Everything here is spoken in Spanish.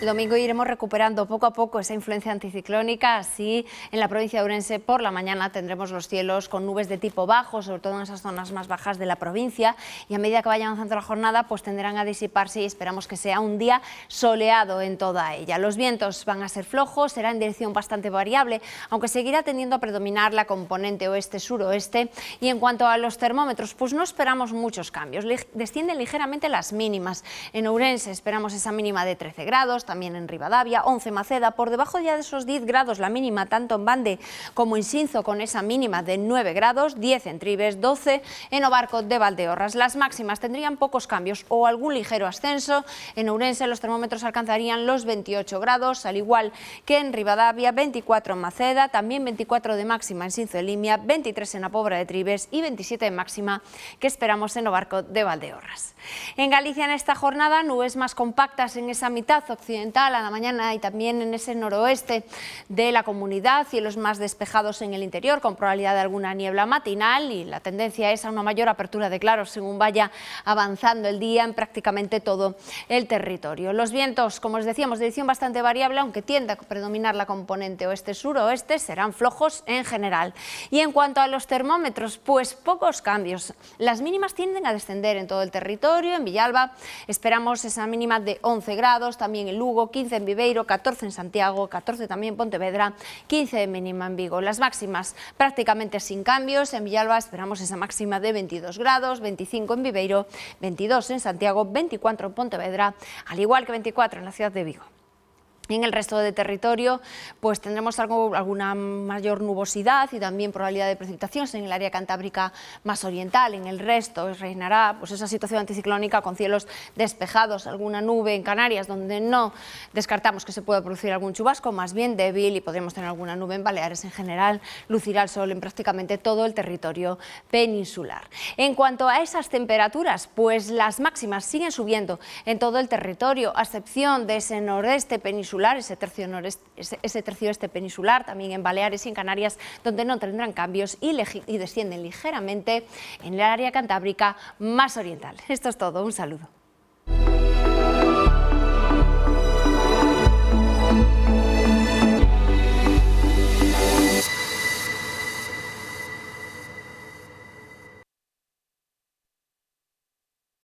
El domingo iremos recuperando poco a poco esa influencia anticiclónica, así en la provincia de Urense por la mañana tendremos los cielos con nubes de tipo bajo, sobre todo en esas zonas más bajas de la provincia y a medida que vaya avanzando la jornada pues tendrán a disiparse y esperamos que sea un día soleado en toda ella. Los vientos van a ser flojos, será en dirección bastante variable, aunque seguirá tendiendo a predominar la componente oeste-suroeste y en cuanto a los termómetros pues no esperamos muchos cambios, descienden ligeramente las mínimas. En Urense esperamos esa mínima de 13 grados, también en Rivadavia, 11 Maceda, por debajo ya de esos 10 grados la mínima tanto en Bande como en Sinzo con esa mínima de 9 grados, 10 en Tribes, 12 en Obarco de Valdeorras. Las máximas tendrían pocos cambios o algún ligero ascenso. En Ourense los termómetros alcanzarían los 28 grados, al igual que en Rivadavia, 24 en Maceda, también 24 de máxima en Sinzo de Limia, 23 en Apobra de Tribes y 27 de máxima que esperamos en Obarco de Valdeorras. En Galicia en esta jornada nubes más compactas en esa mitad occidental a la mañana y también en ese noroeste de la comunidad, cielos más despejados en el interior con probabilidad de alguna niebla matinal y la tendencia es a una mayor apertura de claros según vaya avanzando el día en prácticamente todo el territorio. Los vientos, como os decíamos, de dirección bastante variable, aunque tienda a predominar la componente oeste-suroeste, serán flojos en general. Y en cuanto a los termómetros, pues pocos cambios. Las mínimas tienden a descender en todo el territorio, en Villalba esperamos esa mínima de 11 grados, también el Lugo, 15 en Viveiro, 14 en Santiago, 14 también en Pontevedra, 15 en mínima en Vigo. Las máximas prácticamente sin cambios. En Villalba esperamos esa máxima de 22 grados, 25 en Viveiro, 22 en Santiago, 24 en Pontevedra, al igual que 24 en la ciudad de Vigo en el resto de territorio pues tendremos alguna mayor nubosidad y también probabilidad de precipitaciones en el área cantábrica más oriental. En el resto pues, reinará pues, esa situación anticiclónica con cielos despejados, alguna nube en Canarias donde no descartamos que se pueda producir algún chubasco, más bien débil y podremos tener alguna nube en Baleares en general. Lucirá el sol en prácticamente todo el territorio peninsular. En cuanto a esas temperaturas, pues las máximas siguen subiendo en todo el territorio, a excepción de ese nordeste peninsular ese tercio, ese, tercio este peninsular, también en Baleares y en Canarias, donde no tendrán cambios y descienden ligeramente en el área cantábrica más oriental. Esto es todo, un saludo.